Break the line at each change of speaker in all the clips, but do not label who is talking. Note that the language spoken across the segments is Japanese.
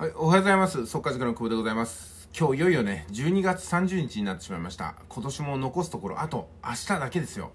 はい、おはようございます。速稼塾の久保でございます。今日いよいよね、12月30日になってしまいました。今年も残すところ、あと明日だけですよ。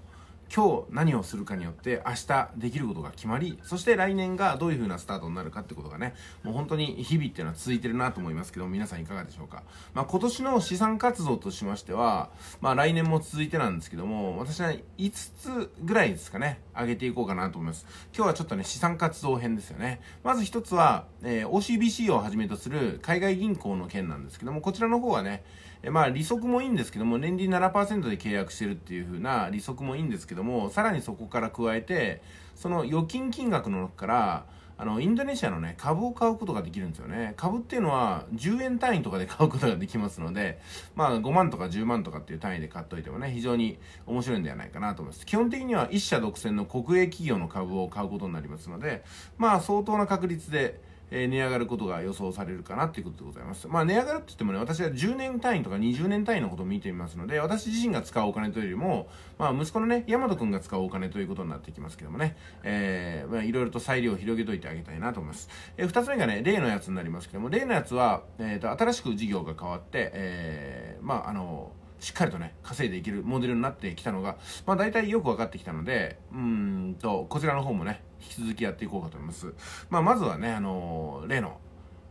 今日何をするかによって明日できることが決まり、そして来年がどういう風なスタートになるかってことがね、もう本当に日々っていうのは続いてるなと思いますけど、皆さんいかがでしょうか。まあ、今年の資産活動としましては、まあ、来年も続いてなんですけども、私は5つぐらいですかね、上げていこうかなと思います。今日はちょっとね、資産活動編ですよね。まず1つは、えー、OCBC をはじめとする海外銀行の件なんですけども、こちらの方はね、えまあ利息もいいんですけども、年利7%で契約してるっていう風な利息もいいんですけども、さらにそこから加えて、その預金金額の中から、あの、インドネシアのね、株を買うことができるんですよね。株っていうのは、10円単位とかで買うことができますので、まあ、5万とか10万とかっていう単位で買っといてもね、非常に面白いんではないかなと思います。基本的には、一社独占の国営企業の株を買うことになりますので、まあ、相当な確率で、えー、値上がることが予想されるかなっていうことでございます。まあ、値上がるって言ってもね、私は10年単位とか20年単位のことを見てみますので、私自身が使うお金というよりも、まあ、息子のね、大和くんが使うお金ということになってきますけどもね、えー、まあ、いろいろと裁量を広げといてあげたいなと思います。えー、二つ目がね、例のやつになりますけども、例のやつは、えっ、ー、と、新しく事業が変わって、えー、まあ、あの、しっかりとね、稼いでいけるモデルになってきたのが、まあ大体よく分かってきたので、うんと、こちらの方もね、引き続きやっていこうかと思います。まあ、まずはね、あのー、例の、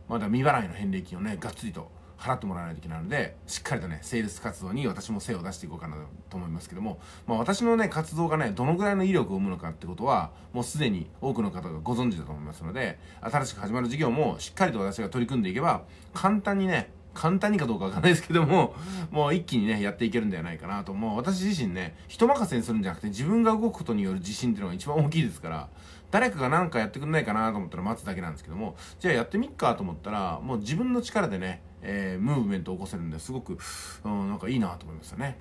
まだ未払いの返礼金をね、がっつりと払ってもらわないといけないので、しっかりとね、セールス活動に私も精を出していこうかなと思いますけども、まあ私のね、活動がね、どのぐらいの威力を生むのかってことは、もうすでに多くの方がご存知だと思いますので、新しく始まる事業もしっかりと私が取り組んでいけば、簡単にね、簡単にかどうかわかんないですけども、もう一気にね、やっていけるんではないかなと、もう私自身ね、人任せにするんじゃなくて自分が動くことによる自信っていうのが一番大きいですから、誰かが何かやってくんないかなと思ったら待つだけなんですけども、じゃあやってみっかと思ったら、もう自分の力でね、えー、ムーブメントを起こせるんですごく、うん、なんかいいなと思いましたね。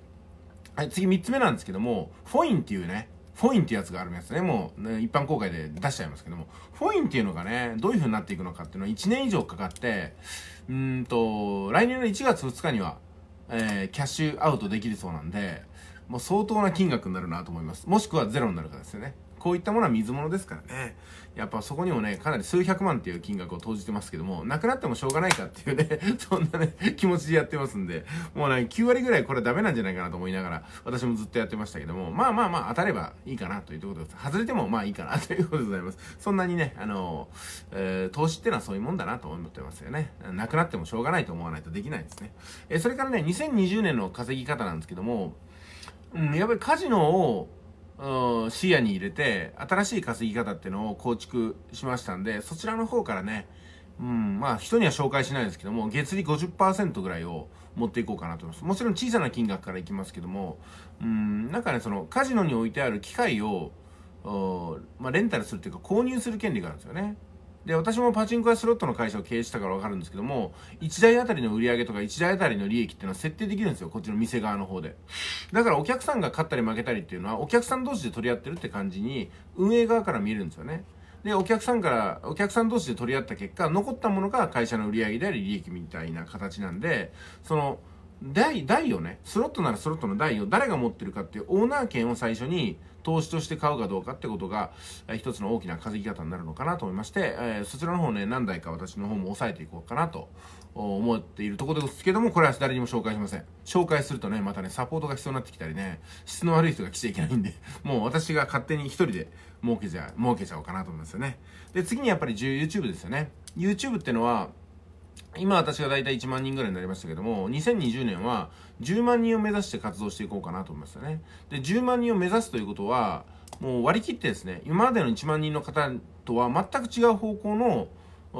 はい、次3つ目なんですけども、フォインっていうね、フォインってやつがあるやつね、もう、ね、一般公開で出しちゃいますけども、フォインっていうのがね、どういう風になっていくのかっていうのは1年以上かかって、うんと、来年の1月2日には、えー、キャッシュアウトできるそうなんで、もう相当な金額になるなと思います。もしくはゼロになるかですよね。こういったものは水物ですからね。やっぱそこにもね、かなり数百万っていう金額を投じてますけども、なくなってもしょうがないかっていうね、そんなね、気持ちでやってますんで、もうね、9割ぐらいこれダメなんじゃないかなと思いながら、私もずっとやってましたけども、まあまあまあ当たればいいかなというところです。外れてもまあいいかなということでございます。そんなにね、あの、えー、投資ってのはそういうもんだなと思ってますよね。なくなってもしょうがないと思わないとできないですね。えー、それからね、2020年の稼ぎ方なんですけども、うん、やっぱりカジノを、視野に入れて、新しい稼ぎ方っていうのを構築しましたんで、そちらの方からね、うん、まあ人には紹介しないですけども、月利50%ぐらいを持っていこうかなと思います。もちろん小さな金額からいきますけども、うん、なんかね、そのカジノに置いてある機械を、まあ、レンタルするっていうか購入する権利があるんですよね。で、私もパチンコやスロットの会社を経営したからわかるんですけども、1台あたりの売り上げとか1台あたりの利益っていうのは設定できるんですよ。こっちの店側の方で。だからお客さんが勝ったり負けたりっていうのは、お客さん同士で取り合ってるって感じに、運営側から見えるんですよね。で、お客さんから、お客さん同士で取り合った結果、残ったものが会社の売り上げであり利益みたいな形なんで、その、台、台をね、スロットならスロットの台を誰が持ってるかっていうオーナー権を最初に投資として買うかどうかってことが、え一つの大きな稼ぎ方になるのかなと思いまして、えー、そちらの方ね、何台か私の方も押さえていこうかなと思っているところですけども、これは誰にも紹介しません。紹介するとね、またね、サポートが必要になってきたりね、質の悪い人が来ちゃいけないんで、もう私が勝手に一人で儲けちゃ、儲けちゃおうかなと思いますよね。で、次にやっぱり YouTube ですよね。YouTube ってのは、今私が大体1万人ぐらいになりましたけども、2020年は10万人を目指して活動していこうかなと思いましたね。で、10万人を目指すということは、もう割り切ってですね、今までの1万人の方とは全く違う方向の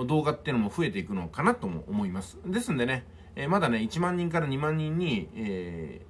動画っていうのも増えていくのかなとも思います。ですんでね、えー、まだね、1万人から2万人に、え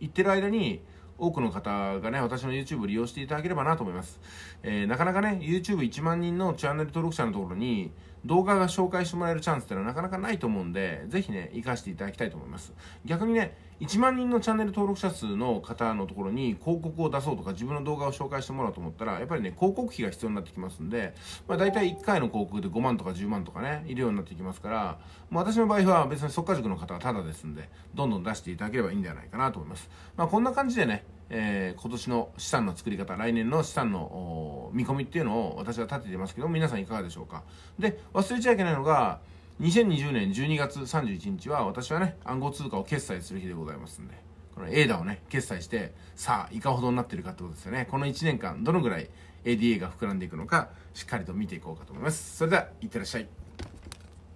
ー、行ってる間に、多くの方がね、私の YouTube を利用していただければなと思います。えー、なかなかね、YouTube1 万人のチャンネル登録者のところに、動画が紹介してもらえるチャンスってのはなかなかないと思うんで、ぜひね、活かしていただきたいと思います。逆にね、1万人のチャンネル登録者数の方のところに広告を出そうとか自分の動画を紹介してもらおうと思ったら、やっぱりね、広告費が必要になってきますんで、まあ大体1回の広告で5万とか10万とかね、いるようになってきますから、ま私の場合は別に即可塾の方はタダですんで、どんどん出していただければいいんじゃないかなと思います。まあこんな感じでね、えー、今年の資産の作り方、来年の資産の見込みっていうのを私は立ててますけど、皆さんいかがでしょうか。で、忘れちゃいけないのが、2020年12月31日は私はね、暗号通貨を決済する日でございますんで、この ADA をね、決済して、さあ、いかほどになってるかってことですよね。この1年間、どのぐらい ADA が膨らんでいくのか、しっかりと見ていこうかと思います。それでは、いってらっしゃい。